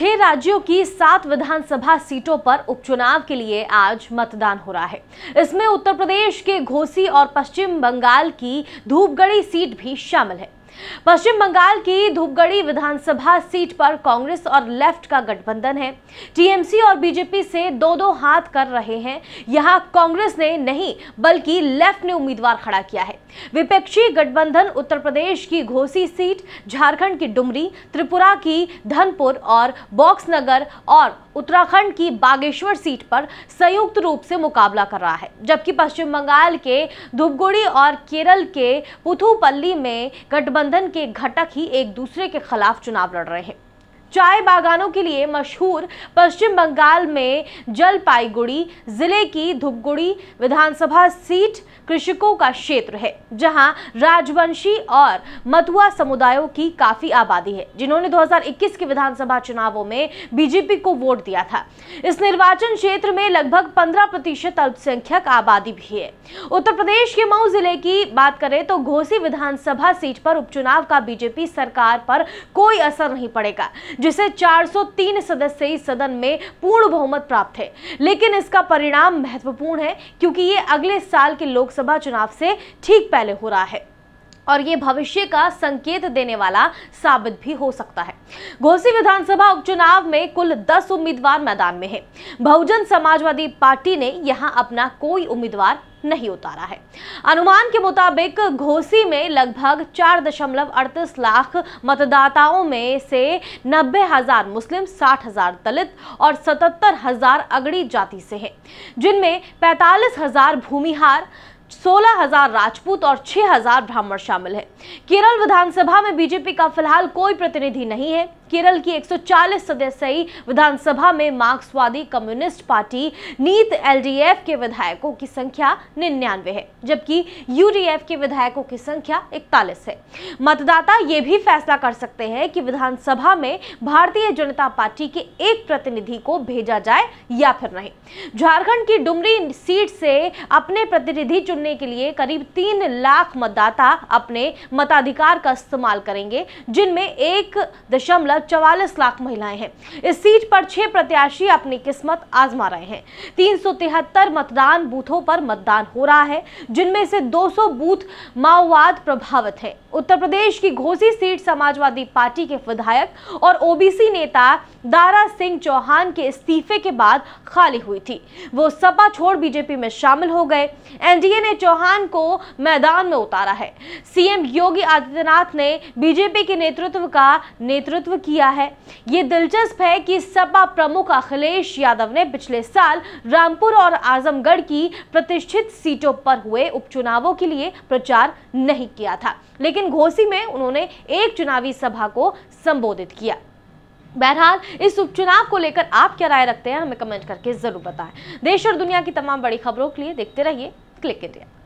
छह राज्यों की सात विधानसभा सीटों पर उपचुनाव के लिए आज मतदान हो रहा है इसमें उत्तर प्रदेश के घोसी और पश्चिम बंगाल की धूपगढ़ी सीट भी शामिल है पश्चिम बंगाल की धूपगढ़ी विधानसभा सीट पर कांग्रेस और लेफ्ट का गठबंधन है टीएमसी और बीजेपी से दो दो हाथ कर रहे हैं यहां कांग्रेस ने नहीं बल्कि लेफ्ट ने उम्मीदवार खड़ा किया है विपक्षी गठबंधन उत्तर प्रदेश की घोसी सीट झारखंड की डुमरी त्रिपुरा की धनपुर और बॉक्सनगर और उत्तराखंड की बागेश्वर सीट पर संयुक्त रूप से मुकाबला कर रहा है जबकि पश्चिम बंगाल के धूपगुड़ी और केरल के पुथुपल्ली में गठबंधन के घटक ही एक दूसरे के खिलाफ चुनाव लड़ रहे हैं चाय बागानों के लिए मशहूर पश्चिम बंगाल में जलपाईगुड़ी जिले की धुपगुड़ी विधानसभा सीट कृषकों का क्षेत्र है जहां राजवंशी और मथुआ समुदायों की काफी आबादी है जिन्होंने 2021 के विधानसभा चुनावों में बीजेपी को वोट दिया था इस निर्वाचन क्षेत्र में लगभग 15 प्रतिशत अल्पसंख्यक आबादी भी है उत्तर प्रदेश के मऊ जिले की बात करें तो घोसी विधानसभा सीट पर उपचुनाव का बीजेपी सरकार पर कोई असर नहीं पड़ेगा जिसे 403 सदस्य ही सदन में पूर्ण बहुमत प्राप्त है लेकिन इसका परिणाम महत्वपूर्ण है क्योंकि ये अगले साल के लोकसभा चुनाव से ठीक पहले हो रहा है और ये भविष्य का संकेत देने वाला साबित भी हो सकता है घोसी विधानसभा उपचुनाव में कुल 10 उम्मीदवार मैदान में हैं। बहुजन समाजवादी पार्टी ने यहां अपना कोई उम्मीदवार नहीं उतारा है अनुमान के मुताबिक घोसी में लगभग चार दशमलव अड़तीस लाख मतदाताओं में से नब्बे हजार मुस्लिम साठ हजार दलित और सतहत्तर हजार अगड़ी जाति से हैं जिनमें पैंतालीस हजार भूमिहार सोलह हजार राजपूत और छह हजार ब्राह्मण शामिल हैं। केरल विधानसभा में बीजेपी का फिलहाल कोई प्रतिनिधि नहीं है केरल की 140 सदस्यीय विधानसभा में मार्क्सवादी कम्युनिस्ट पार्टी नीत एलडीएफ के विधायकों की संख्या निन्यानवे है जबकि यूडीएफ के विधायकों की संख्या इकतालीस है मतदाता ये भी फैसला कर सकते हैं कि विधानसभा में भारतीय जनता पार्टी के एक प्रतिनिधि को भेजा जाए या फिर नहीं झारखंड की डुमरी सीट से अपने प्रतिनिधि चुन चुनने के लिए करीब तीन लाख मतदाता अपने मताधिकार का इस्तेमाल करेंगे जिनमें एक दशमलव चवालीस लाख महिलाएं हैं इस सीट पर छह प्रत्याशी अपनी किस्मत आजमा रहे हैं तीन मतदान बूथों पर मतदान हो रहा है जिनमें से दो बूथ माओवाद प्रभावित है उत्तर प्रदेश की घोसी सीट समाजवादी पार्टी के विधायक और ओबीसी नेता दारा सिंह चौहान के इस्तीफे के बाद खाली हुई थी वो सपा छोड़ बीजेपी में शामिल हो गए एनडीए ने ने चौहान को मैदान में उतारा है सीएम योगी आदित्यनाथ ने बीजेपी के नेतृत्व का नेतृत्व किया है ये दिलचस्प है कि सपा प्रमुख अखिलेश यादव ने पिछले साल रामपुर और आजमगढ़ की प्रतिष्ठित सीटों पर हुए उपचुनावों के लिए प्रचार नहीं किया था लेकिन घोसी में उन्होंने एक चुनावी सभा को संबोधित किया बहरहाल इस उपचुनाव को लेकर आप क्या राय रखते हैं हमें कमेंट करके जरूर बताएं देश और दुनिया की तमाम बड़ी खबरों के लिए देखते रहिए click it here.